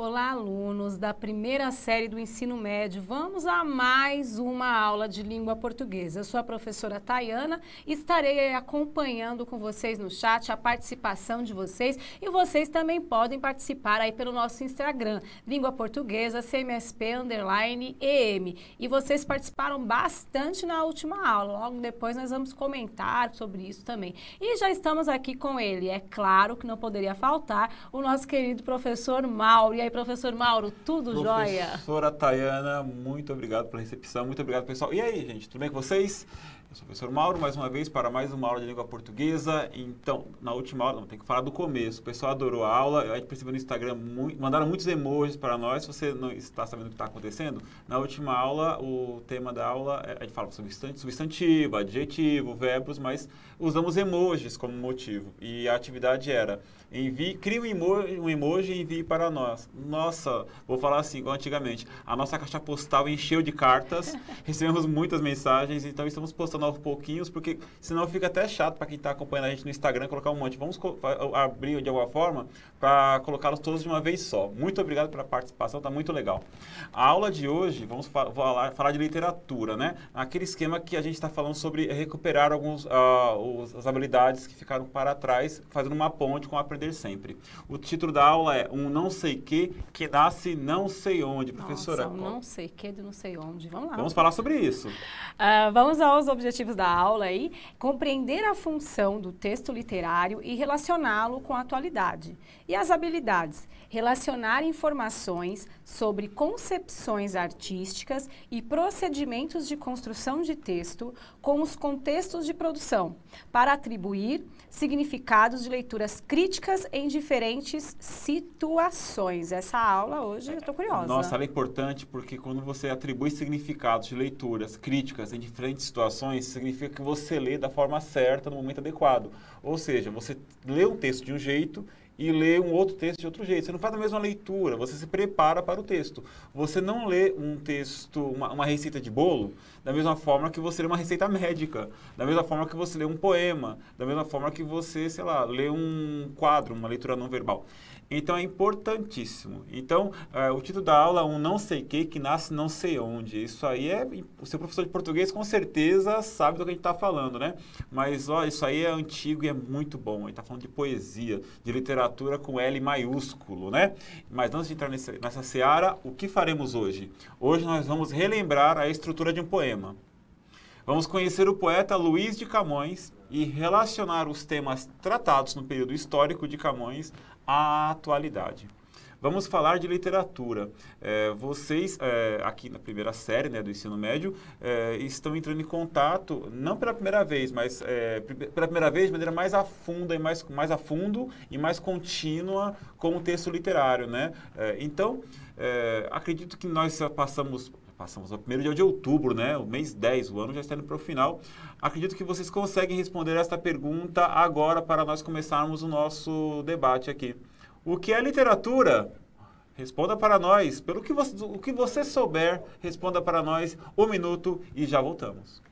Olá, alunos da primeira série do ensino médio. Vamos a mais uma aula de língua portuguesa. Eu sou a professora Tayana e estarei acompanhando com vocês no chat a participação de vocês e vocês também podem participar aí pelo nosso Instagram, Língua Portuguesa CMSP underline EM. E vocês participaram bastante na última aula. Logo depois nós vamos comentar sobre isso também. E já estamos aqui com ele. É claro que não poderia faltar o nosso querido professor Mauro. E aí, aí, professor Mauro, tudo jóia? Professora Tayana, muito obrigado pela recepção, muito obrigado, pessoal. E aí, gente, tudo bem com vocês? Eu sou o professor Mauro, mais uma vez, para mais uma aula de língua portuguesa. Então, na última aula, não, tem que falar do começo. O pessoal adorou a aula, a gente percebeu no Instagram, muito, mandaram muitos emojis para nós. Se você não está sabendo o que está acontecendo, na última aula, o tema da aula, é, a gente fala sobre substantivo, adjetivo, verbos, mas usamos emojis como motivo. E a atividade era, envie, crie um emoji, um emoji e envie para nós. Nossa, vou falar assim, igual antigamente, a nossa caixa postal encheu de cartas, recebemos muitas mensagens, então estamos postando aos pouquinhos, porque senão fica até chato para quem está acompanhando a gente no Instagram colocar um monte. Vamos abrir de alguma forma para colocá-los todos de uma vez só. Muito obrigado pela participação, está muito legal. A aula de hoje, vamos falar, falar de literatura, né? Aquele esquema que a gente está falando sobre recuperar alguns... Uh, os, as habilidades que ficaram para trás, fazendo uma ponte com aprender sempre. O título da aula é Um Não Sei Que que nasce não sei onde, professora. Nossa, um não sei que de não sei onde. Vamos lá. Vamos falar sobre isso. Uh, vamos aos objetivos da aula aí. Compreender a função do texto literário e relacioná-lo com a atualidade. E as habilidades? Relacionar informações sobre concepções artísticas e procedimentos de construção de texto com os contextos de produção para atribuir significados de leituras críticas em diferentes situações. Essa aula hoje eu estou curiosa. Nossa, ela é importante porque quando você atribui significados de leituras críticas em diferentes situações, significa que você lê da forma certa, no momento adequado. Ou seja, você lê um texto de um jeito e lê um outro texto de outro jeito. Você não faz a mesma leitura, você se prepara para o texto. Você não lê um texto, uma, uma, receita de bolo, da mesma forma que você lê uma receita médica, da mesma forma que você lê um poema, da mesma forma que você, sei lá, lê um quadro, uma leitura não verbal. Então é importantíssimo. Então, é, o título da aula é um não sei que que nasce não sei onde. Isso aí é. O seu professor de português com certeza sabe do que a gente está falando, né? Mas, ó, isso aí é antigo e é muito bom. A gente está falando de poesia, de literatura literatura com L maiúsculo, né? Mas antes de entrar nesse, nessa seara, o que faremos hoje? Hoje nós vamos relembrar a estrutura de um poema. Vamos conhecer o poeta Luiz de Camões e relacionar os temas tratados no período histórico de Camões à atualidade. Vamos falar de literatura. É, vocês, é, aqui na primeira série né, do ensino médio, é, estão entrando em contato, não pela primeira vez, mas é, pela primeira vez de maneira mais a fundo e mais, mais a fundo e mais contínua com o texto literário. Né? É, então, é, acredito que nós passamos passamos ao primeiro dia de outubro, né? O mês 10, o ano já está indo para o final. Acredito que vocês conseguem responder esta pergunta agora para nós começarmos o nosso debate aqui. O que é literatura? Responda para nós. Pelo que você, o que você souber, responda para nós um minuto e já voltamos.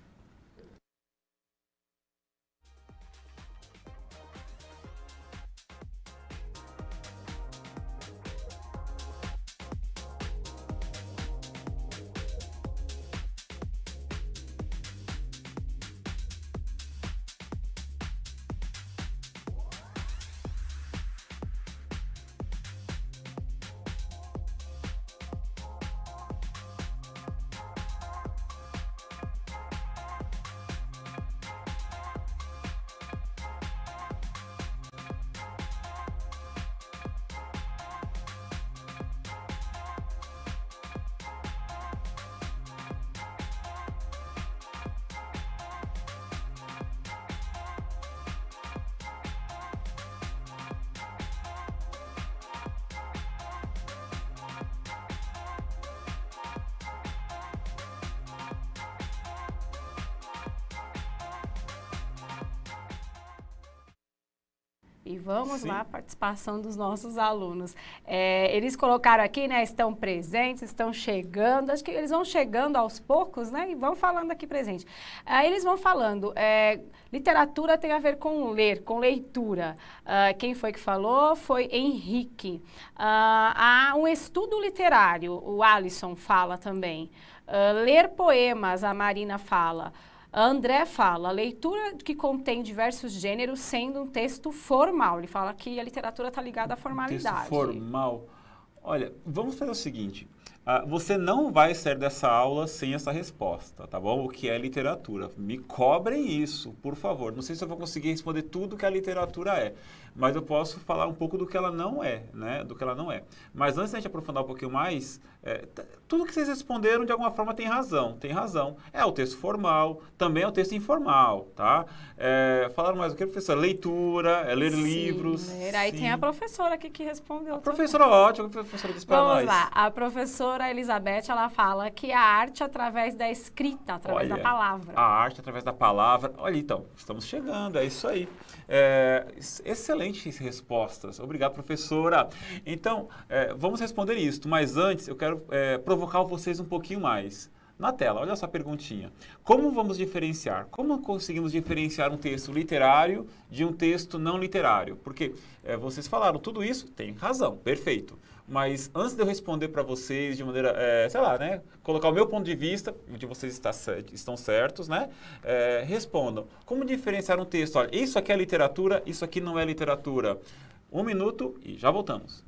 lá a participação dos nossos alunos. É, eles colocaram aqui, né? Estão presentes, estão chegando. Acho que eles vão chegando aos poucos, né? E vão falando aqui presente. Aí eles vão falando. É, literatura tem a ver com ler, com leitura. Uh, quem foi que falou? Foi Henrique. Uh, há um estudo literário. O Alisson fala também. Uh, ler poemas, a Marina fala. A André fala, a leitura que contém diversos gêneros sendo um texto formal. Ele fala que a literatura está ligada à formalidade. texto formal. Olha, vamos fazer o seguinte. Ah, você não vai sair dessa aula sem essa resposta, tá bom? O que é literatura? Me cobrem isso, por favor. Não sei se eu vou conseguir responder tudo que a literatura é mas eu posso falar um pouco do que ela não é, né? Do que ela não é. Mas antes da gente aprofundar um pouquinho mais, é, tudo que vocês responderam de alguma forma tem razão, tem razão. É o texto formal, também é o texto informal, tá? É, falaram mais o que, professor? Leitura, é ler sim, livros. Ler. Aí sim. tem a professora aqui que respondeu. A professora também. ótima, a professora disse para nós. Vamos lá, a professora Elizabeth, ela fala que a arte através da escrita, através Olha, da palavra. A arte através da palavra. Olha, então, estamos chegando, é isso aí. É, excelentes respostas. Obrigado, professora. Então, é, vamos responder isso, mas antes eu quero é, provocar vocês um pouquinho mais. Na tela, olha essa perguntinha. Como vamos diferenciar? Como conseguimos diferenciar um texto literário de um texto não literário? Porque é, vocês falaram tudo isso, tem razão, perfeito. Mas antes de eu responder para vocês de maneira, é, sei lá, né? Colocar o meu ponto de vista, de vocês está, estão certos, né? É, respondam. Como diferenciar um texto? Olha, isso aqui é literatura, isso aqui não é literatura. Um minuto e já voltamos.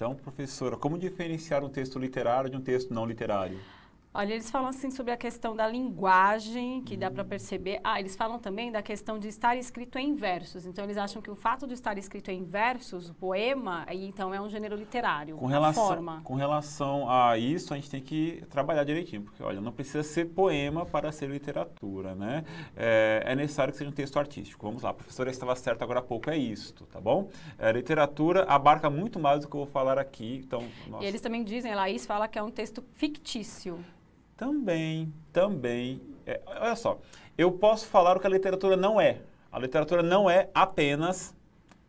Então, professora, como diferenciar um texto literário de um texto não literário? Olha, eles falam assim sobre a questão da linguagem, que dá para hum. perceber. Ah, eles falam também da questão de estar escrito em versos. Então eles acham que o fato de estar escrito em versos, o poema, então é um gênero literário, com relação, forma. Com relação a isso, a gente tem que trabalhar direitinho, porque olha, não precisa ser poema para ser literatura, né? É, é necessário que seja um texto artístico. Vamos lá, a professora estava certa agora há pouco, é isto, tá bom? É, literatura abarca muito mais do que eu vou falar aqui, então... Nossa. E eles também dizem, Laís fala que é um texto fictício. Também, também. É, olha só, eu posso falar o que a literatura não é. A literatura não é apenas,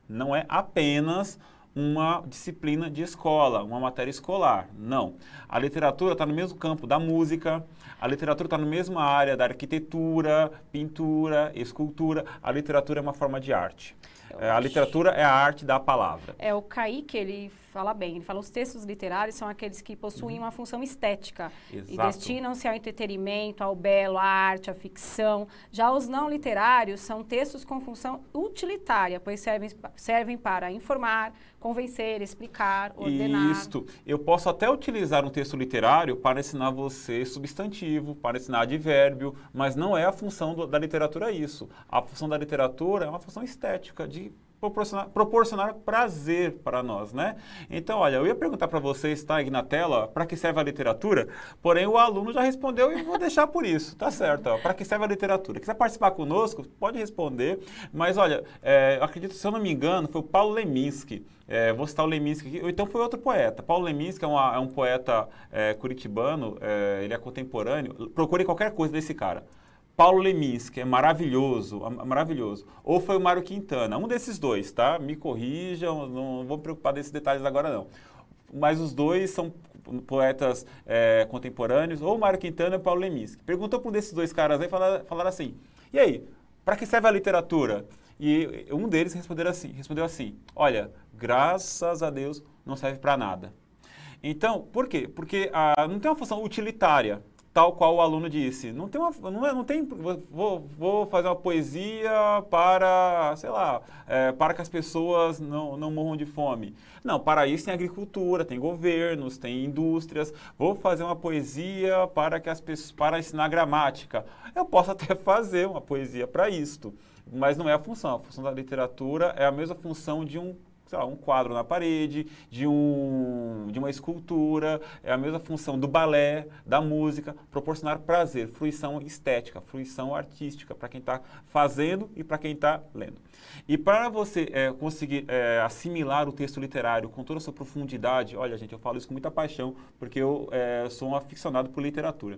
não é apenas uma disciplina de escola, uma matéria escolar. Não. A literatura está no mesmo campo da música, a literatura está na mesma área da arquitetura, pintura, escultura. A literatura é uma forma de arte. É, a literatura é a arte da palavra. É, o Kaique, ele fala bem. Ele fala os textos literários são aqueles que possuem uhum. uma função estética Exato. e destinam-se ao entretenimento, ao belo, à arte, à ficção. Já os não literários são textos com função utilitária, pois servem, servem para informar, convencer, explicar, ordenar. Isto. Eu posso até utilizar um texto literário para ensinar você substantivo, para ensinar advérbio, mas não é a função do, da literatura isso. A função da literatura é uma função estética de proporcionar, proporcionar prazer para nós, né? Então, olha, eu ia perguntar para vocês, tá aí na tela, para que serve a literatura, porém o aluno já respondeu e vou deixar por isso, tá certo? Para que serve a literatura? Quiser participar conosco, pode responder, mas olha, é, acredito, se eu não me engano, foi o Paulo Leminski, é, vou citar o Leminski aqui, ou então foi outro poeta. Paulo Leminski é, uma, é um poeta é, curitibano, é, ele é contemporâneo. Procure qualquer coisa desse cara. Paulo Lemins, que é maravilhoso, maravilhoso. Ou foi o Mário Quintana, um desses dois, tá? Me corrijam, não vou me preocupar desses detalhes agora não. Mas os dois são poetas é, contemporâneos, ou Mário Quintana ou Paulo Lemins. Perguntou para um desses dois caras aí, falaram, falaram assim, e aí, para que serve a literatura? E um deles respondeu assim, respondeu assim, olha, graças a Deus não serve para nada. Então, por quê? Porque ah, não tem uma função utilitária tal qual o aluno disse. Não tem, uma, não, é, não tem vou, vou fazer uma poesia para, sei lá, é, para que as pessoas não, não morram de fome. Não, para isso tem agricultura, tem governos, tem indústrias. Vou fazer uma poesia para que as pessoas, para ensinar gramática. Eu posso até fazer uma poesia para isto, mas não é a função. A função da literatura é a mesma função de um sei lá, um quadro na parede, de, um, de uma escultura, é a mesma função do balé, da música, proporcionar prazer, fruição estética, fruição artística para quem está fazendo e para quem está lendo. E para você é, conseguir é, assimilar o texto literário com toda a sua profundidade, olha gente, eu falo isso com muita paixão, porque eu é, sou um aficionado por literatura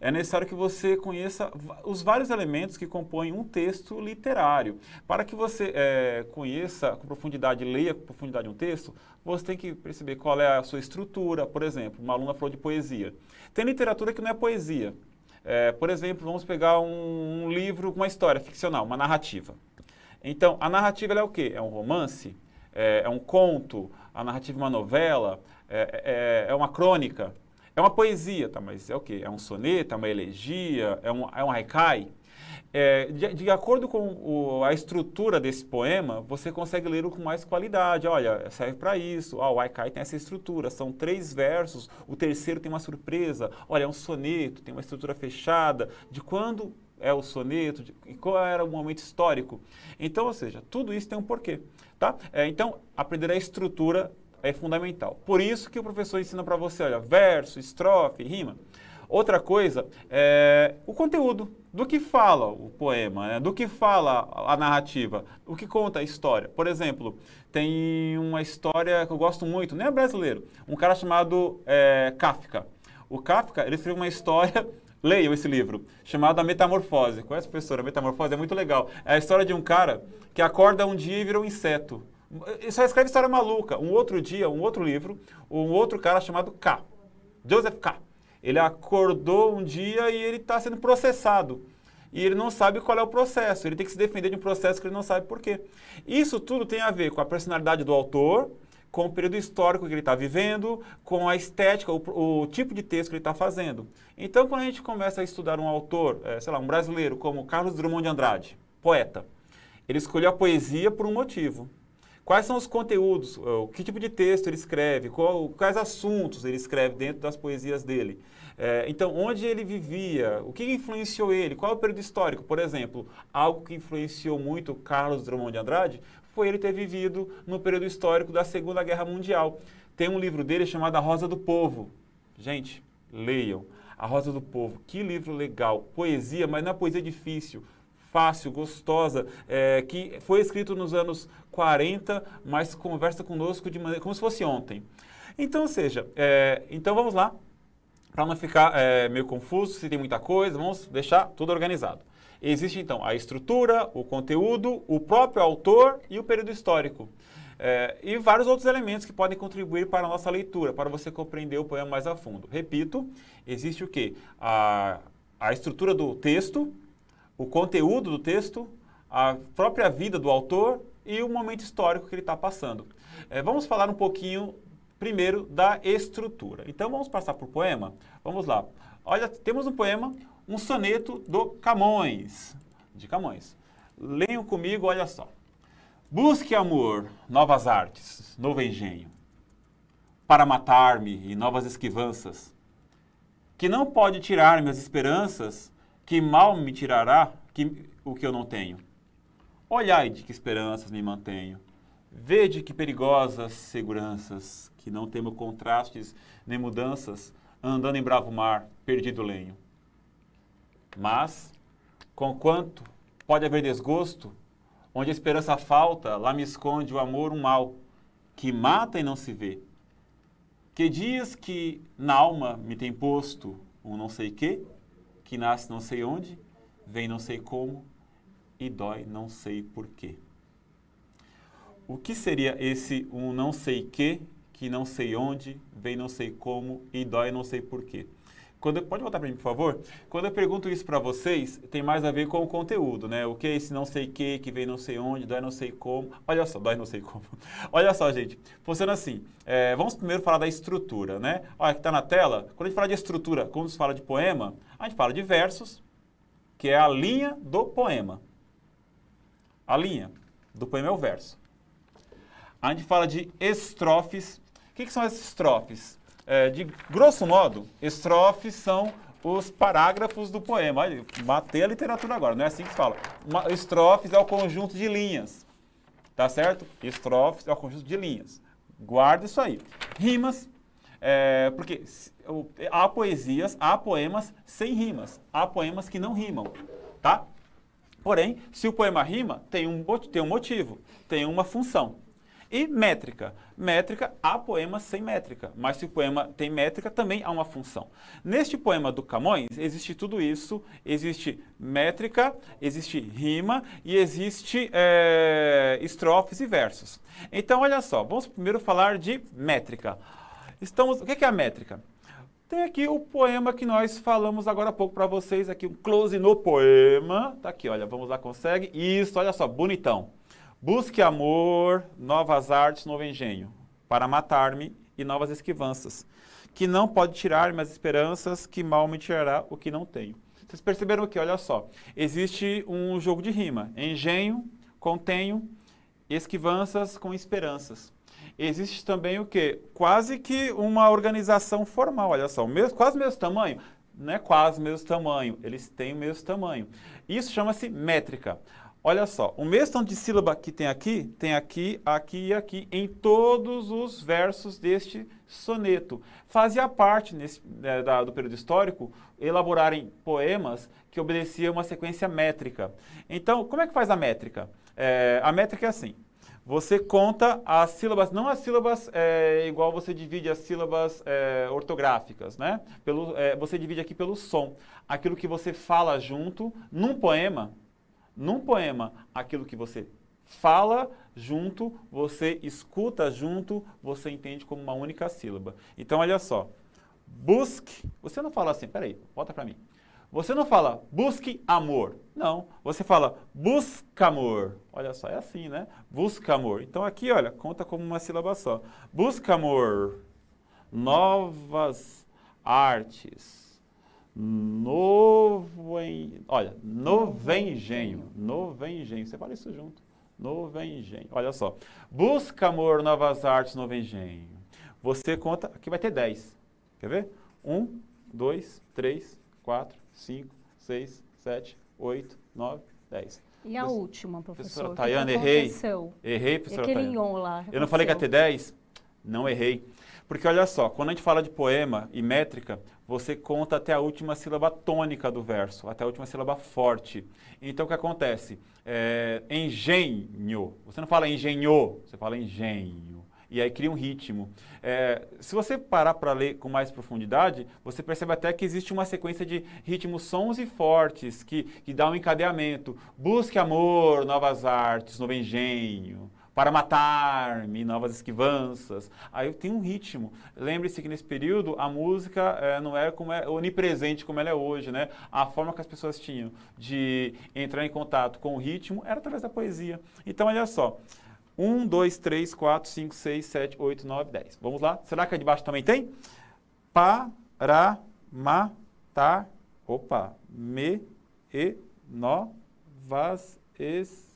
é necessário que você conheça os vários elementos que compõem um texto literário. Para que você é, conheça com profundidade, leia com profundidade um texto, você tem que perceber qual é a sua estrutura. Por exemplo, uma aluna falou de poesia. Tem literatura que não é poesia. É, por exemplo, vamos pegar um, um livro com uma história ficcional, uma narrativa. Então, a narrativa é o quê? É um romance? É, é, um conto? A narrativa é uma novela? É, é, é uma crônica? É uma poesia, tá? Mas é o quê? É um soneto, é uma elegia, é um, é um haikai? É, de, de, acordo com o, a estrutura desse poema, você consegue ler com mais qualidade. Olha, serve para isso. Ah, o Aikai tem essa estrutura. São três versos. O terceiro tem uma surpresa. Olha, é um soneto, tem uma estrutura fechada. De quando é o soneto? De, e qual era o momento histórico? Então, ou seja, tudo isso tem um porquê. Tá? É, então, aprender a estrutura é fundamental. Por isso que o professor ensina para você, olha, verso, estrofe, rima. Outra coisa é o conteúdo. Do que fala o poema, né? do que fala a narrativa, o que conta a história. Por exemplo, tem uma história que eu gosto muito, nem é brasileiro, um cara chamado é, Kafka. O Kafka, ele escreveu uma história leiam esse livro, chamado A Metamorfose. Conhece, professora? A Metamorfose é muito legal. É a história de um cara que acorda um dia e vira um inseto. Só escreve história maluca. Um outro dia, um outro livro, um outro cara chamado K. Joseph K. Ele acordou um dia e ele está sendo processado. E ele não sabe qual é o processo. Ele tem que se defender de um processo que ele não sabe por quê. Isso tudo tem a ver com a personalidade do autor, com o período histórico que ele está vivendo, com a estética, o, o, tipo de texto que ele está fazendo. Então, quando a gente começa a estudar um autor, é, sei lá, um brasileiro como Carlos Drummond de Andrade, poeta, ele escolheu a poesia por um motivo. Quais são os conteúdos, eh, que tipo de texto ele escreve, qual, quais assuntos ele escreve dentro das poesias dele. É, então, onde ele vivia, o que influenciou ele, qual é o período histórico, por exemplo. Algo que influenciou muito Carlos Drummond de Andrade foi ele ter vivido no período histórico da Segunda Guerra Mundial. Tem um livro dele chamado A Rosa do Povo. Gente, leiam. A Rosa do Povo, que livro legal, poesia, mas não é poesia difícil, fácil, gostosa, é, que foi escrito nos anos 40, mas conversa conosco de maneira, como se fosse ontem. Então, ou seja, é, então vamos lá, para não ficar é, meio confuso, se tem muita coisa, vamos deixar tudo organizado. Existe então a estrutura, o conteúdo, o próprio autor e o período histórico. É, e vários outros elementos que podem contribuir para a nossa leitura, para você compreender o poema mais a fundo. Repito, existe o que? A, a estrutura do texto, o conteúdo do texto, a própria vida do autor e o momento histórico que ele está passando. É, vamos falar um pouquinho primeiro da estrutura. Então vamos passar por poema. Vamos lá. Olha, temos um poema, um soneto do Camões, de Camões. Leiam comigo, olha só. Busque amor, novas artes, novo engenho, para matar-me e novas esquivanças, que não pode tirar minhas esperanças que mal me tirará que, o que eu não tenho. Olhai de que esperanças me mantenho. Vede que perigosas seguranças, que não temo contrastes nem mudanças, andando em bravo mar, perdido lenho. Mas, conquanto pode haver desgosto, onde a esperança falta, lá me esconde o amor um mal, que mata e não se vê. Que dias que na alma me tem posto um não sei quê? que nasce não sei onde, vem não sei como e dói não sei porquê. O que seria esse um não sei que, que não sei onde, vem não sei como e dói não sei porquê? Quando eu, pode voltar para mim, por favor? Quando eu pergunto isso para vocês, tem mais a ver com o conteúdo, né? O que é esse não sei o que, que vem não sei onde, dói não sei como. Olha só, dói não sei como. Olha só, gente. Funciona assim. É, vamos primeiro falar da estrutura, né? Olha, que está na tela. Quando a gente fala de estrutura, quando se fala de poema, a gente fala de versos, que é a linha do poema. A linha do poema é o verso. A gente fala de estrofes. O que, que são essas estrofes? É, de grosso modo, estrofes são os parágrafos do poema. Olha, matei a literatura agora, não é assim que se fala. Uma, estrofes é o conjunto de linhas, tá certo? Estrofes é o conjunto de linhas. Guarda isso aí. Rimas, é, porque há poesias, há poemas sem rimas, há poemas que não rimam, tá? Porém, se o poema rima, tem um, tem um motivo, tem uma função. E métrica. Métrica, há poemas sem métrica, mas se o poema tem métrica, também há uma função. Neste poema do Camões, existe tudo isso, existe métrica, existe rima e existe é, estrofes e versos. Então, olha só, vamos primeiro falar de métrica. Estamos, o que é a métrica? Tem aqui o poema que nós falamos agora há pouco para vocês, aqui um close no poema. Tá aqui, olha, vamos lá, consegue? Isso, olha só, bonitão. Busque amor, novas artes, novo engenho, para matar-me e novas esquivanças, que não pode tirar-me as esperanças, que mal me tirará o que não tenho. Vocês perceberam aqui, olha só, existe um jogo de rima, engenho, contenho, esquivanças com esperanças. Existe também o que? Quase que uma organização formal, olha só, mesmo, quase mesmo tamanho, não é quase mesmo tamanho, eles têm o mesmo tamanho. Isso chama-se métrica. Olha só, o mesmo tanto de sílaba que tem aqui, tem aqui, aqui e aqui, em todos os versos deste soneto. Fazia parte nesse, né, da, do período histórico elaborarem poemas que obedeciam uma sequência métrica. Então, como é que faz a métrica? É, a métrica é assim, você conta as sílabas, não as sílabas é, igual você divide as sílabas é, ortográficas, né? Pelo, é, você divide aqui pelo som. Aquilo que você fala junto num poema, num poema aquilo que você fala junto, você escuta junto, você entende como uma única sílaba. Então, olha só. Busque. Você não fala assim, peraí, volta para mim. Você não fala busque amor. Não. Você fala busca amor. Olha só, é assim, né? Busca amor. Então, aqui, olha, conta como uma sílaba só. Busca amor. Novas artes Novo em, olha, Novengenho, Novengenho, separa isso junto, Novengenho, olha só. Busca amor, novas artes, Novengenho. Você conta, aqui vai ter 10, quer ver? 1, 2, 3, 4, 5, 6, 7, 8, 9, 10. E a última, professor? Professora Tayana, errei. Aconteceu? Errei, professora Aquele Tayana. Lá, aconteceu. Eu não falei que ia ter 10? Não errei. Porque olha só, quando a gente fala de poema e métrica, você conta até a última sílaba tônica do verso, até a última sílaba forte. Então o que acontece? É, engenho. Você não fala engenho, você fala engenho. E aí cria um ritmo. É, se você parar para ler com mais profundidade, você percebe até que existe uma sequência de ritmos sons e fortes que, que dá um encadeamento. Busque amor, novas artes, novo engenho. Para Matar-me, Novas Esquivanças. Aí tem um ritmo. Lembre-se que nesse período a música é, não era como é, onipresente como ela é hoje, né? A forma que as pessoas tinham de entrar em contato com o ritmo era através da poesia. Então, olha só. 1, 2, 3, 4, 5, 6, 7, 8, 9, 10. Vamos lá? Será que a de baixo também tem? Para, matar, opa, me, e, no, vas, es,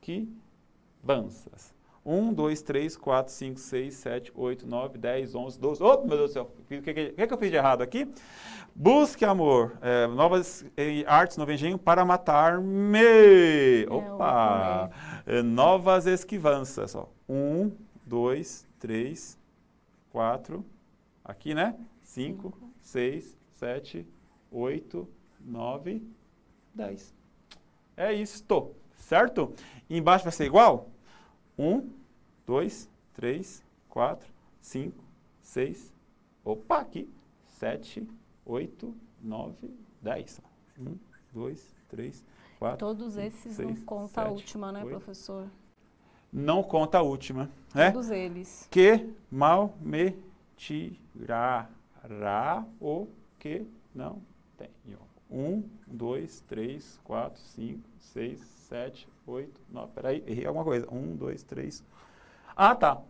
que, Banças. 1, 2, 3, 4, 5, 6, 7, 8, 9, 10, 11, 12. Oh, meu Deus do céu, o que, que, que eu fiz de errado aqui? Busque amor, é, novas é, artes no engenho para matar-me. Opa! É? é, novas esquivanças. Ó. 1, 2, 3, 4, aqui, né? 5, 6, 7, 8, 9, 10. É isto, certo? E embaixo vai ser igual? Um, dois, três, quatro, cinco, seis, opa, aqui, sete, oito, nove, dez. Um, dois, três, quatro. Todos esses não conta a última, né, professor? Não conta a última. Né? Todos eles. Que mal me tirará o que não tenho. 1, 2, 3, 4, 5, 6, 7, 8, 9. Peraí, errei alguma coisa. 1, 2, 3. Ah, tá.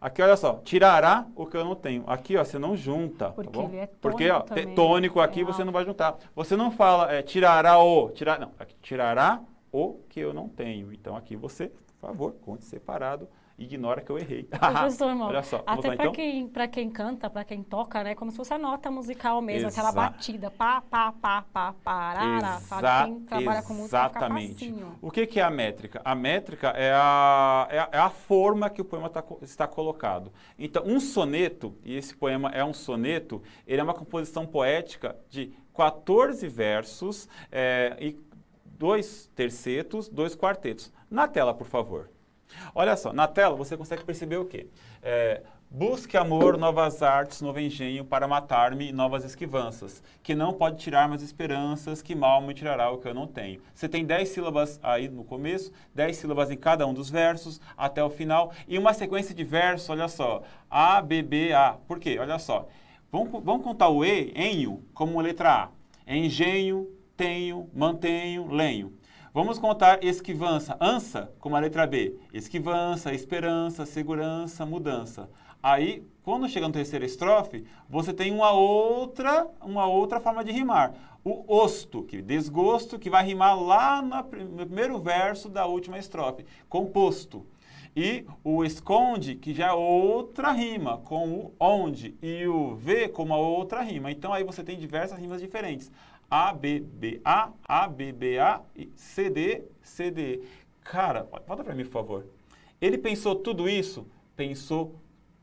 Aqui, olha só, tirará o que eu não tenho. Aqui, ó, você não junta, tá Porque tá bom? Ele é tônico Porque, ó, também. tônico né? aqui é você não vai juntar. Você não fala é, tirará o, tirar, não, aqui, tirará o que eu não tenho. Então, aqui você, por favor, conte separado ignora que eu errei. Professor, é, irmão, Olha só, até para então? quem, quem canta, para quem toca, né? Como se fosse a nota musical mesmo, Exa aquela batida. Pá, pá, pá, pá, parara. quem trabalha com música, Exatamente. O que, que é a métrica? A métrica é a, é a, é a forma que o poema tá, está colocado. Então, um soneto, e esse poema é um soneto, ele é uma composição poética de 14 versos é, e dois tercetos, dois quartetos. Na tela, por favor. Olha só, na tela você consegue perceber o quê? É, Busque amor, novas artes, novo engenho para matar-me, novas esquivanças, que não pode tirar mais esperanças, que mal me tirará o que eu não tenho. Você tem 10 sílabas aí no começo, 10 sílabas em cada um dos versos até o final, e uma sequência de versos, olha só, A, B, B, A. Por quê? Olha só, vamos, vamos contar o E, enho, como letra A. Engenho, tenho, mantenho, lenho. Vamos contar esquivança, ansa, como a letra B. Esquivança, esperança, segurança, mudança. Aí, quando chega no terceiro estrofe, você tem uma outra, uma outra forma de rimar. O osto, que desgosto, que vai rimar lá no primeiro verso da última estrofe, composto. E o esconde, que já é outra rima, com o onde, e o v como a outra rima. Então aí você tem diversas rimas diferentes abba ABBA e CD, CDE. Cara, volta para mim, por favor. Ele pensou tudo isso? Pensou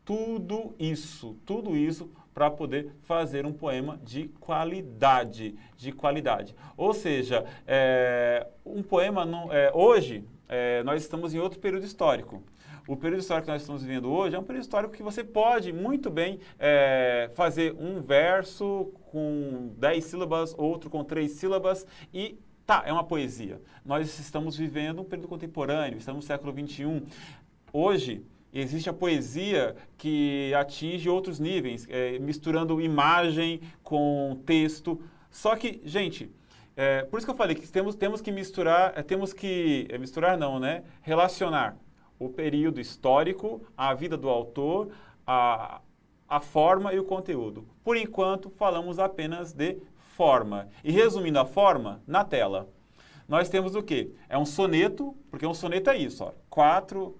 tudo isso, tudo isso para poder fazer um poema de qualidade, de qualidade. Ou seja, é, um poema não, é, hoje é, nós estamos em outro período histórico. O período histórico que nós estamos vivendo hoje é um período histórico que você pode muito bem é, fazer um verso com 10 sílabas, outro com 3 sílabas e tá, é uma poesia. Nós estamos vivendo um período contemporâneo, estamos no século 21. Hoje, existe a poesia que atinge outros níveis, é, misturando imagem com texto. Só que, gente, é, por isso que eu falei que temos, temos que misturar, é, temos que, é, misturar não, né? Relacionar o período histórico, a vida do autor, a, a forma e o conteúdo. Por enquanto, falamos apenas de forma. E resumindo a forma, na tela, nós temos o que? É um soneto, porque um soneto é isso, ó, quatro,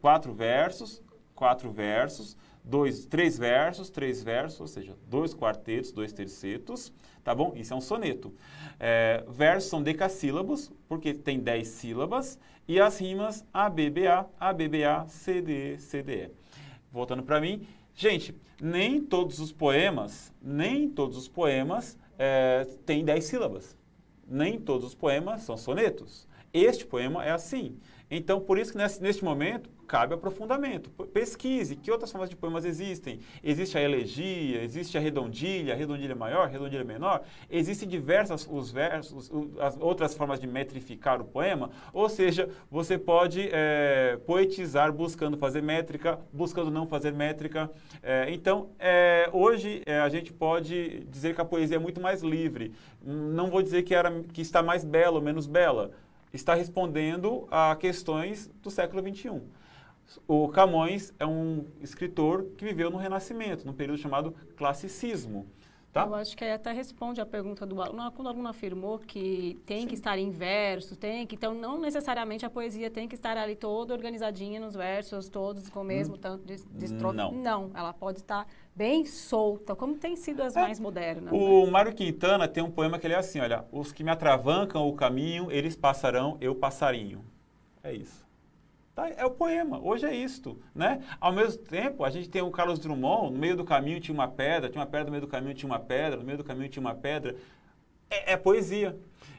quatro versos, quatro versos, dois, três versos, três versos, ou seja, dois quartetos, dois tercetos, tá bom? Isso é um soneto. É, versos são decassílabos, porque tem dez sílabas, e as rimas ABBA, ABBA, cde, CDE. Voltando para mim, Gente, nem todos os poemas, nem todos os poemas é, têm 10 sílabas. Nem todos os poemas são sonetos. Este poema é assim. Então, por isso que nesse, neste momento cabe aprofundamento. Pesquise que outras formas de poemas existem. Existe a elegia, existe a redondilha, a redondilha maior, a redondilha menor. Existem diversas os versos, as outras formas de metrificar o poema. Ou seja, você pode é, poetizar buscando fazer métrica, buscando não fazer métrica. É, então, é, hoje a gente pode dizer que a poesia é muito mais livre. Não vou dizer que, era, que está mais bela ou menos bela está respondendo a questões do século XXI. O Camões é um escritor que viveu no Renascimento, no período chamado Classicismo. Tá? Eu acho que até responde a pergunta do aluno. Ah, quando o aluno afirmou que tem Sim. que estar em versos, tem que. Então, não necessariamente a poesia tem que estar ali toda organizadinha nos versos, todos com o mesmo hum. tanto de, de estrofe. Não. não. ela pode estar bem solta, como tem sido as é. mais modernas. O né? Mário Quintana tem um poema que ele é assim: olha, os que me atravancam o caminho, eles passarão, eu passarinho. É isso. Tá? É o poema, hoje é isto, né? Ao mesmo tempo, a gente tem o Carlos Drummond, no meio do caminho tinha uma pedra, tinha uma pedra, no meio do caminho tinha uma pedra, no meio do caminho tinha uma pedra. É, é poesia.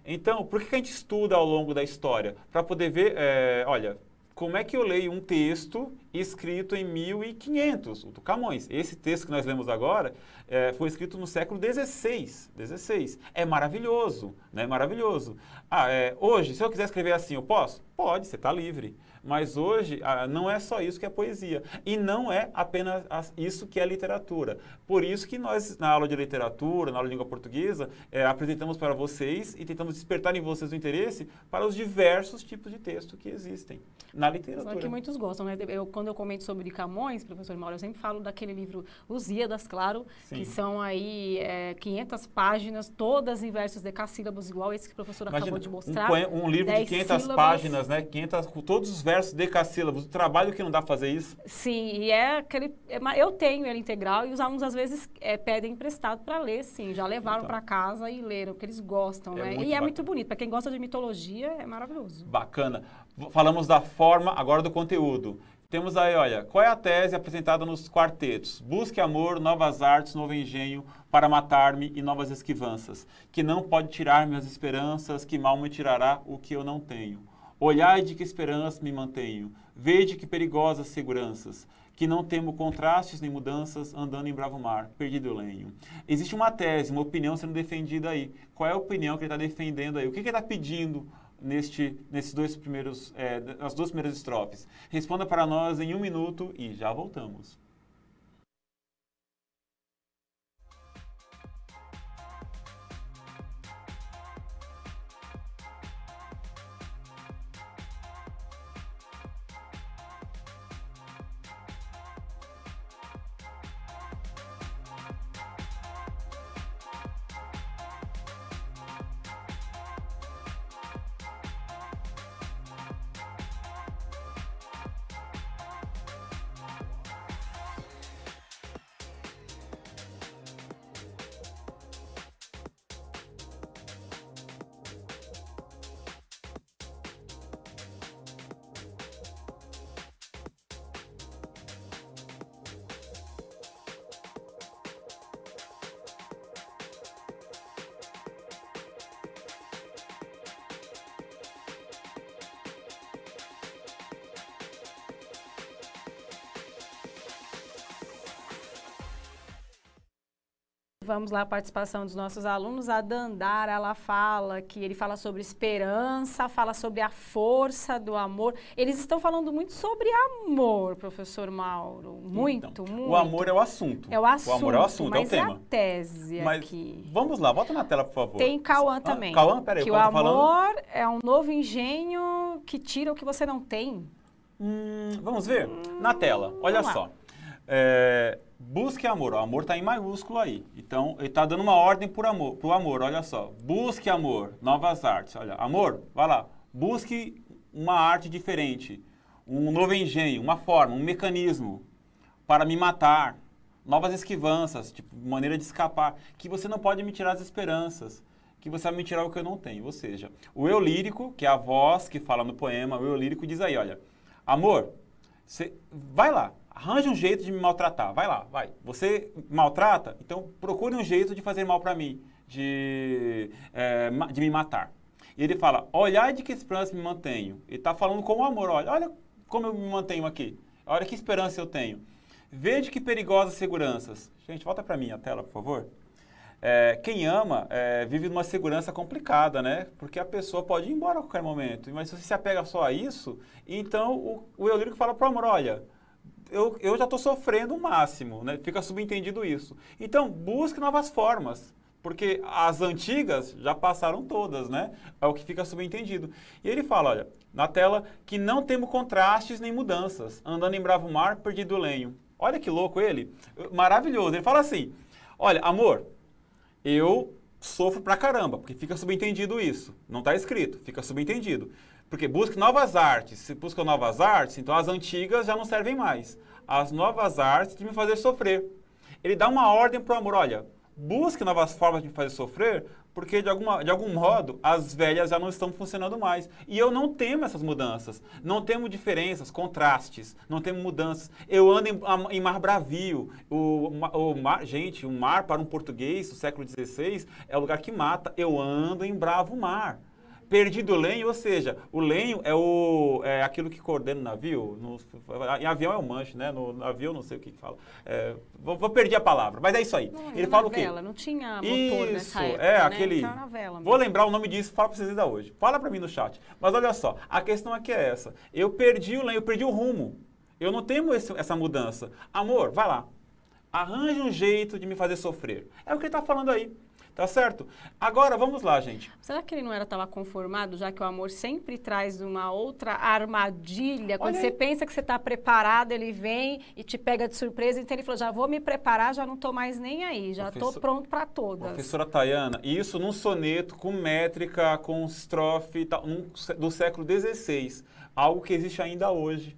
Então, por que a gente estuda ao longo da história? Para poder ver, é, olha, como é que eu leio um texto escrito em 1500, o do Camões. Esse texto que nós lemos agora é, foi escrito no século XVI. 16. É maravilhoso, né? Maravilhoso. Ah, é, hoje, se eu quiser escrever assim, eu posso? Pode, você está livre. Mas hoje ah, não é só isso que é poesia. E não é apenas isso que é literatura. Por isso que nós, na aula de literatura, na aula de língua portuguesa, é, apresentamos para vocês e tentamos despertar em vocês o interesse para os diversos tipos de texto que existem na literatura. Só que muitos gostam, né? Eu, quando eu comento sobre Camões, professor Mauro, eu sempre falo daquele livro Lusíadas, claro, Sim. que são aí é, 500 páginas, todas em versos decassílabos, igual esse que o professor Imagina, acabou de mostrar. Um, um livro de 500 sílabas. páginas, né? 500, com todos os versos versos, decassílabos, o trabalho que não dá fazer isso. Sim, e é aquele. É, eu tenho ele integral e os alunos às vezes é, pedem emprestado para ler, sim. Já levaram então, tá. para casa e leram, porque eles gostam, é né? E bacana. é muito bonito. Para quem gosta de mitologia, é maravilhoso. Bacana. Falamos da forma, agora do conteúdo. Temos aí, olha, qual é a tese apresentada nos quartetos? Busque amor, novas artes, novo engenho para matar-me e novas esquivanças, que não pode tirar minhas esperanças, que mal me tirará o que eu não tenho. Olhai de que esperança me mantenho, vede que perigosas seguranças, que não temo contrastes nem mudanças, andando em bravo mar, perdido o lenho. Existe uma tese, uma opinião sendo defendida aí. Qual é a opinião que ele está defendendo aí? O que, que ele está pedindo neste, nesses dois primeiros, é, as duas primeiras estrofes? Responda para nós em um minuto e já voltamos. Vamos lá, a participação dos nossos alunos. A Dandara, ela fala que ele fala sobre esperança, fala sobre a força do amor. Eles estão falando muito sobre amor, professor Mauro. Muito, então, muito. O amor é o assunto. É o assunto. O amor é o assunto, é o tema. É a tese mas aqui. Vamos lá, volta na tela, por favor. Tem Cauã ah, também. Ah, Cauã, peraí, que o tá amor falando? é um novo engenho que tira o que você não tem. Hum, vamos ver? Hum, na tela, olha só. Lá. É, busque amor. O amor está em maiúsculo aí. Então, ele está dando uma ordem para o amor, amor. Olha só. Busque amor, novas artes. Olha, amor, vai lá. Busque uma arte diferente, um novo engenho, uma forma, um mecanismo para me matar. Novas esquivanças, tipo, maneira de escapar. Que você não pode me tirar as esperanças. Que você vai me tirar o que eu não tenho. Ou seja, o eu lírico, que é a voz que fala no poema, o eu lírico diz aí, olha, amor, você vai lá, Arranje um jeito de me maltratar. Vai lá, vai. Você maltrata? Então procure um jeito de fazer mal para mim, de, é, de me matar. E ele fala: Olha de que esperança me mantenho. Ele está falando com o amor: olha, olha como eu me mantenho aqui. Olha que esperança eu tenho. Veja que perigosas seguranças. Gente, volta para mim a tela, por favor. É, quem ama é, vive numa segurança complicada, né? Porque a pessoa pode ir embora a qualquer momento. Mas se você se apega só a isso, então o, o eu fala para o amor: olha, eu, eu já estou sofrendo o máximo, né? Fica subentendido isso. Então, busque novas formas. Porque as antigas já passaram todas, né? É o que fica subentendido. E ele fala, olha, na tela, que não temos contrastes nem mudanças, andando em bravo mar, perdido lenho. Olha que louco ele, maravilhoso. Ele fala assim, olha, amor, eu sofro pra caramba, porque fica subentendido isso. Não está escrito, fica subentendido. Porque busque novas artes. Se busca novas artes, então as antigas já não servem mais. As novas artes de me fazer sofrer. Ele dá uma ordem para o amor. Olha, busque novas formas de me fazer sofrer, porque de, alguma, de algum modo as velhas já não estão funcionando mais. E eu não temo essas mudanças, não temo diferenças, contrastes, não temo mudanças. Eu ando em, em mar bravio. O, o mar, gente, o mar para um português do século XVI é o lugar que mata. Eu ando em bravo mar. Perdido o lenho, ou seja, o lenho é, o, é aquilo que coordena o navio. No, em avião é o manche, né? No, navio avião não sei o que fala. É, vou, vou, perder a palavra, mas é isso aí. Não, Ele fala vela, o quê? Não tinha motor isso, nessa época, é, né? aquele... Então vela, vou lembrar o nome disso fala pra vocês ainda hoje. Fala pra mim no chat. Mas olha só, a questão aqui é essa. Eu perdi o lenho, eu perdi o rumo. Eu não tenho esse, essa mudança. Amor, vai lá. Arranje um jeito de me fazer sofrer. É o que ele está falando aí. Tá certo? Agora, vamos lá, gente. Será que ele não era tava conformado, já que o amor sempre traz uma outra armadilha? Quando você pensa que você está preparado, ele vem e te pega de surpresa. Então ele falou, já vou me preparar, já não estou mais nem aí, já estou pronto para todas. Professora Tayana, isso num soneto com métrica, com estrofe tal, do século XVI. Algo que existe ainda hoje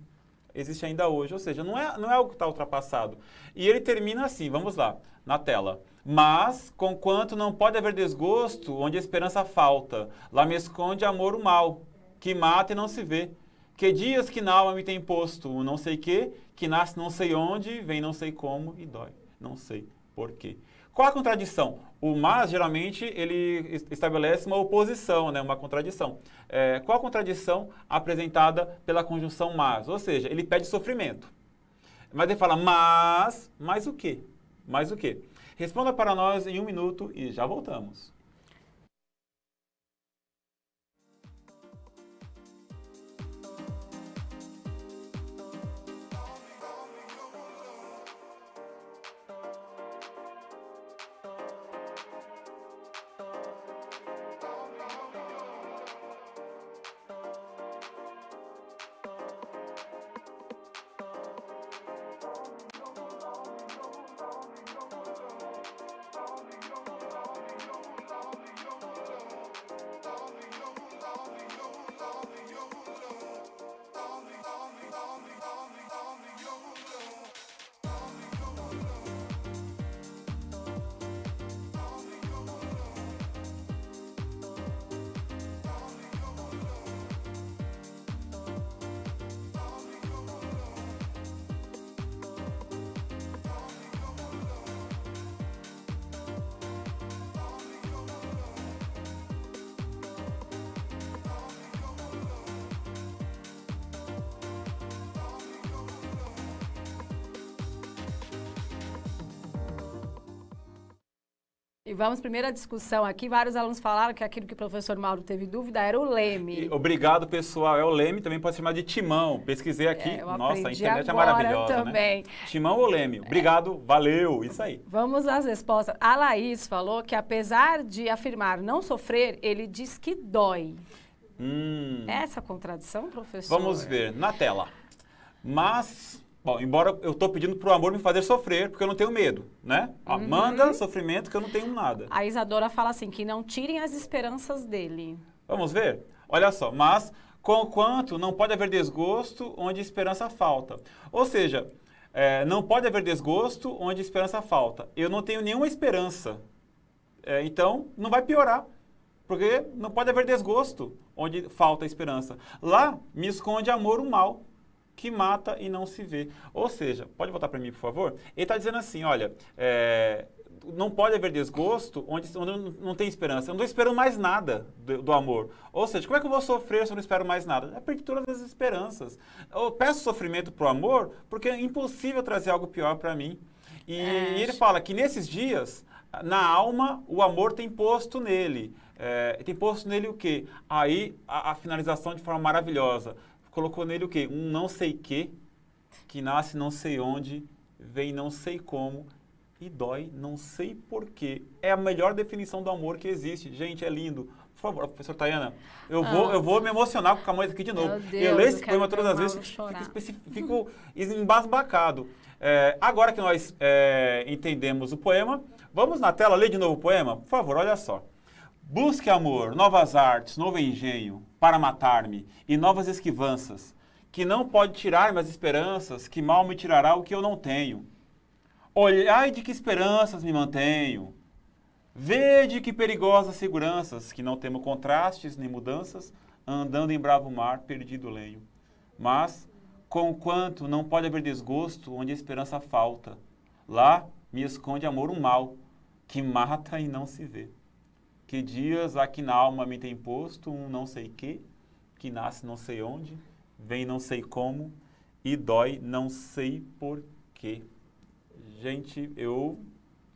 existe ainda hoje. Ou seja, não é, não é algo que está ultrapassado. E ele termina assim, vamos lá, na tela. Mas, conquanto não pode haver desgosto, onde a esperança falta, lá me esconde amor o mal, que mata e não se vê. Que dias que na alma me tem posto o não sei que, que nasce não sei onde, vem não sei como e dói, não sei porquê. Qual a contradição? O mas, geralmente, ele estabelece uma oposição, né? uma contradição. É, qual a contradição apresentada pela conjunção mas? Ou seja, ele pede sofrimento. Mas ele fala, mas, mais o quê? Mais o quê? Responda para nós em um minuto e já voltamos. E vamos primeira discussão aqui. Vários alunos falaram que aquilo que o professor Mauro teve dúvida era o leme. E, obrigado, pessoal. É o leme, também pode chamar de timão. Pesquisei aqui. É, Nossa, a internet é maravilhosa, né? também. Né? Timão ou leme? Obrigado, é. valeu, isso aí. Vamos às respostas. A Laís falou que apesar de afirmar não sofrer, ele diz que dói. Hum. Essa contradição, professor? Vamos ver, na tela. Mas Bom, embora eu estou pedindo para o amor me fazer sofrer, porque eu não tenho medo, né? Uhum. Manda sofrimento que eu não tenho nada. A Isadora fala assim, que não tirem as esperanças dele. Vamos ver? Olha só, mas quanto não pode haver desgosto onde esperança falta. Ou seja, é, não pode haver desgosto onde esperança falta. Eu não tenho nenhuma esperança, é, então não vai piorar. Porque não pode haver desgosto onde falta esperança. Lá me esconde amor o mal que mata e não se vê. Ou seja, pode voltar para mim, por favor? Ele está dizendo assim, olha, é, não pode haver desgosto onde, onde, não tem esperança. Eu não estou esperando mais nada do, do, amor. Ou seja, como é que eu vou sofrer se eu não espero mais nada? É a todas as esperanças. Eu peço sofrimento para o amor porque é impossível trazer algo pior para mim. E, é. e ele fala que nesses dias, na alma, o amor tem posto nele. É, tem posto nele o quê? Aí a, a finalização de forma maravilhosa colocou nele o quê? Um não sei que, que nasce não sei onde, vem não sei como e dói não sei porquê. É a melhor definição do amor que existe. Gente, é lindo. Por favor, professor Tayana, eu, ah. vou, eu vou me emocionar com o Camões aqui de novo. Deus, eu leio esse poema todas as vezes, fico, fico embasbacado. É, agora que nós é, entendemos o poema, vamos na tela ler de novo o poema? Por favor, olha só. Busque amor, novas artes, novo engenho para matar-me e novas esquivanças, que não pode tirar-me as esperanças, que mal me tirará o que eu não tenho. Olhai de que esperanças me mantenho. Vede que perigosas seguranças, que não temo contrastes nem mudanças, andando em bravo mar, perdido lenho. Mas, conquanto não pode haver desgosto onde a esperança falta, lá me esconde amor um mal, que mata e não se vê. Que dias aqui na alma me tem posto um não sei que, que nasce não sei onde, vem não sei como e dói não sei porquê. Gente, eu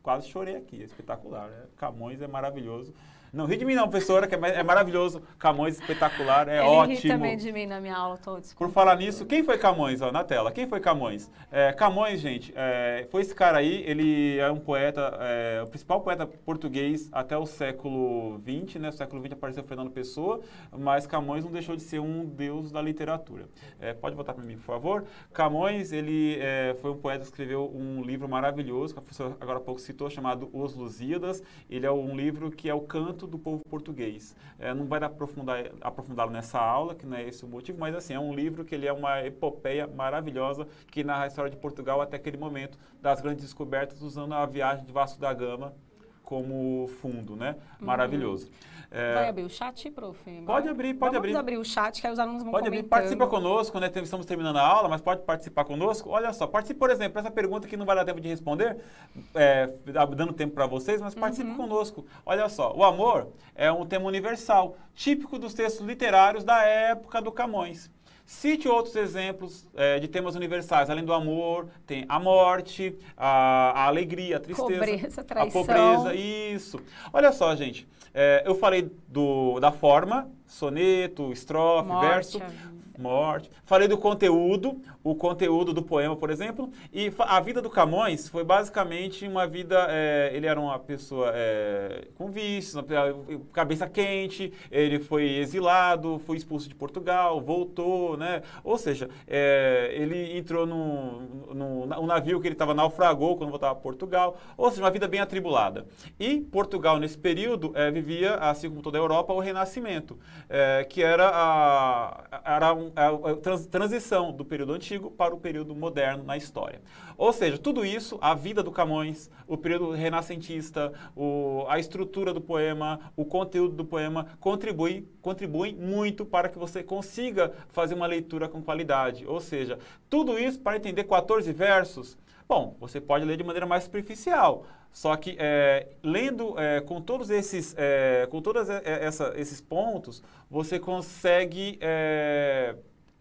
quase chorei aqui, é espetacular. Né? Camões é maravilhoso. Não ri de mim não, professora, que é, é maravilhoso. Camões espetacular, é Ele ótimo. Ele também de mim na minha aula, todos. Por falar nisso, quem foi Camões, ó, na tela? Quem foi Camões? É, Camões, gente, é, foi esse cara aí, ele é um poeta, é, o principal poeta português até o século XX, né? O século XX apareceu Fernando Pessoa, mas Camões não deixou de ser um deus da literatura. É, pode voltar para mim, por favor. Camões, ele foi um poeta que escreveu um livro maravilhoso, que a professora agora há pouco citou, chamado Os Lusíadas. Ele é um livro que é o canto tanto do povo português. É, não vai aprofundar aprofundá-lo nessa aula, que não é esse o motivo, mas assim, é um livro que ele é uma epopeia maravilhosa que narra a história de Portugal até aquele momento, das grandes descobertas, usando a viagem de Vasco da Gama como fundo, né? Uhum. Maravilhoso. Uhum. É... Vai abrir o chat, prof? Pode abrir, pode Vamos abrir. Vamos abrir o chat, que aí os alunos vão Pode abrir, participa conosco, né? Estamos terminando a aula, mas pode participar conosco. Olha só, participe, por exemplo, essa pergunta que não vai dar tempo de responder, é, dando tempo para vocês, mas participe uhum. conosco. Olha só, o amor é um tema universal, típico dos textos literários da época do Camões. Cite outros exemplos é, de temas universais. Além do amor, tem a morte, a, a alegria, a tristeza. Pobreza, traição. A pobreza, isso. Olha só, gente. É, eu falei do, da forma, soneto, estrofe, morte. verso é. morte. Falei do conteúdo, o conteúdo do poema, por exemplo. E a vida do Camões foi basicamente uma vida. É, ele era uma pessoa é, com vícios, eh, cabeça quente, ele foi exilado, foi expulso de Portugal, voltou, né? Ou seja, é, ele entrou num, no navio que ele estava naufragou quando voltava a Portugal. Ou seja, uma vida bem atribulada. E Portugal, nesse período, vivia, assim como toda a Europa, o Renascimento, que era a, era a, a, a transição do período antigo antigo para o período moderno na história. Ou seja, tudo isso, a vida do Camões, o período renascentista, o, a estrutura do poema, o conteúdo do poema, contribui, contribuem muito para que você consiga fazer uma leitura com qualidade. Ou seja, tudo isso para entender 14 versos, Bom, você pode ler de maneira mais superficial, só que é, lendo é, com todos esses, é, com todas essa, esses pontos, você consegue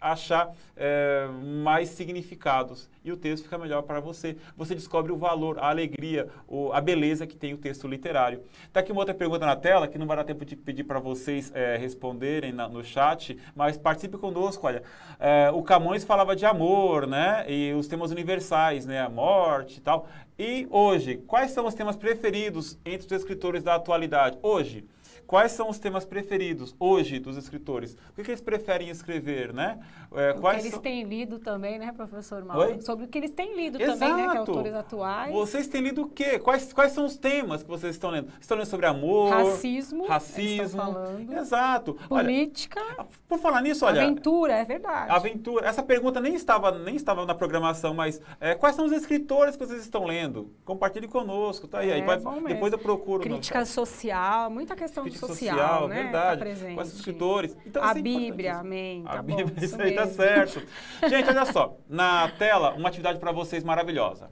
achar é, mais significados e o texto fica melhor para você. Você descobre o valor, a alegria, o, a beleza que tem o texto literário. Está aqui uma outra pergunta na tela que não vai dar tempo de pedir para vocês é, responderem na, no chat, mas participe conosco. Olha, é, o Camões falava de amor, né? E os temas universais, né? A morte e tal. E hoje, quais são os temas preferidos entre os escritores da atualidade? Hoje, quais são os temas preferidos hoje dos escritores? O que, que eles preferem escrever, né? É, o que eles têm lido também, né, professor Mauro? Oi? Sobre o que eles têm lido Exato. também, né, que é autores atuais. Vocês têm lido o quê? Quais, quais são os temas que vocês estão lendo? Estão lendo sobre amor? Racismo. É racismo. Falando. Exato. Política. Olha, ah, por falar nisso, olha... Aventura, é verdade. Aventura. Essa pergunta nem estava, nem estava na programação, mas é, quais são os escritores que vocês estão lendo? Compartilhe conosco, tá aí. É, aí vai, depois eu procuro. Crítica social, muita questão social, social né? verdade. Tá com esses escritores. Então, a é Bíblia, amém. Tá a bom, Bíblia, isso, aí tá mesmo. tá certo. Gente, olha só. Na tela, uma atividade para vocês maravilhosa.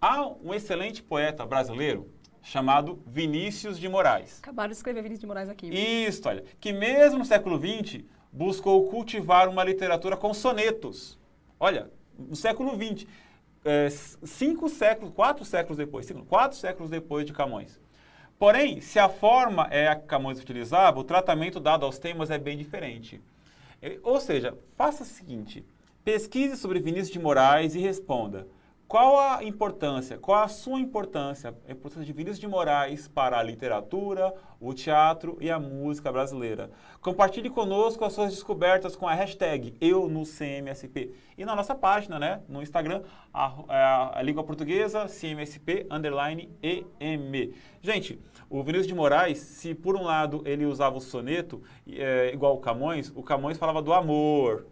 Há um excelente poeta brasileiro chamado Vinícius de Moraes. Acabaram de escrever Vinícius de Moraes aqui. Viu? Isso, olha. Que mesmo no século XX buscou cultivar uma literatura com sonetos. Olha, no século XX. É, eh, cinco séculos, quatro séculos depois, cinco, quatro séculos depois de Camões. Porém, se a forma é a que Camões utilizava, o tratamento dado aos temas é bem diferente. É, ou seja, faça o seguinte: pesquise sobre Vinícius de Moraes e responda qual a importância, qual a sua importância, a importância de Vinícius de Moraes para a literatura, o teatro e a música brasileira. Compartilhe conosco as suas descobertas com a hashtag #euNoCmsp e na nossa página, né, no Instagram, a, é, a, a língua portuguesa CMSP underline EM. Gente, o Vinícius de Moraes, se por um lado ele usava o soneto, é, igual o Camões, o Camões falava do amor.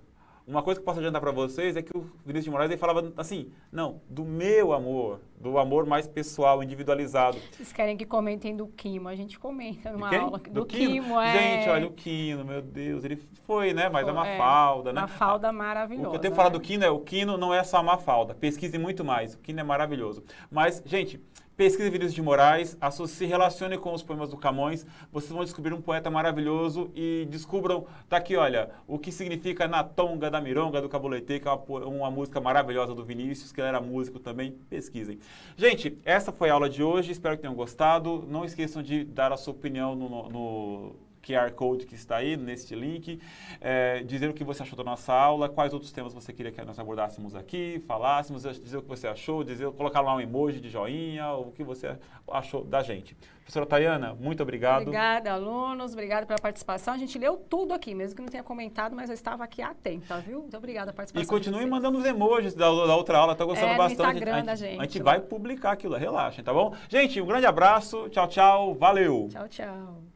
Uma coisa que eu posso adiantar para vocês é que o Vinícius de Moraes ele falava assim, não, do meu amor do amor mais pessoal, individualizado. Vocês querem que comentem do Quimo? A gente comenta numa aula. Do, do Quimo, é. Gente, olha o Quino, meu Deus, ele foi, né? Mas é foi, é uma falda, né? Uma falda maravilhosa. O que eu tenho né? falado do Quino é, o Quino não é só uma falda. Pesquise muito mais, o Quino é maravilhoso. Mas, gente, pesquise Vinícius de Moraes, associe, relacione com os poemas do Camões, vocês vão descobrir um poeta maravilhoso e descubram, tá aqui, olha, o que significa Na Tonga da Mironga, do Cabuletê, que é uma, uma música maravilhosa do Vinícius, que ele era músico também, pesquisem. Gente, essa foi a aula de hoje, espero que tenham gostado. Não esqueçam de dar a sua opinião no, no QR Code que está aí, neste link, é, eh, dizer o que você achou da nossa aula, quais outros temas você queria que nós abordássemos aqui, falássemos, eh, dizer o que você achou, dizer, colocar lá um emoji de joinha, o que você achou da gente. Professora Tayana, muito obrigado. Obrigada, alunos, obrigado pela participação. A gente leu tudo aqui, mesmo que não tenha comentado, mas eu estava aqui atenta, viu? Muito obrigada a participação. E continue mandando os emojis da, da outra aula, tá gostando é, bastante. Instagram a gente, da gente. A gente vai publicar aquilo, relaxa, tá bom? Gente, um grande abraço, tchau, tchau, valeu. Tchau, tchau.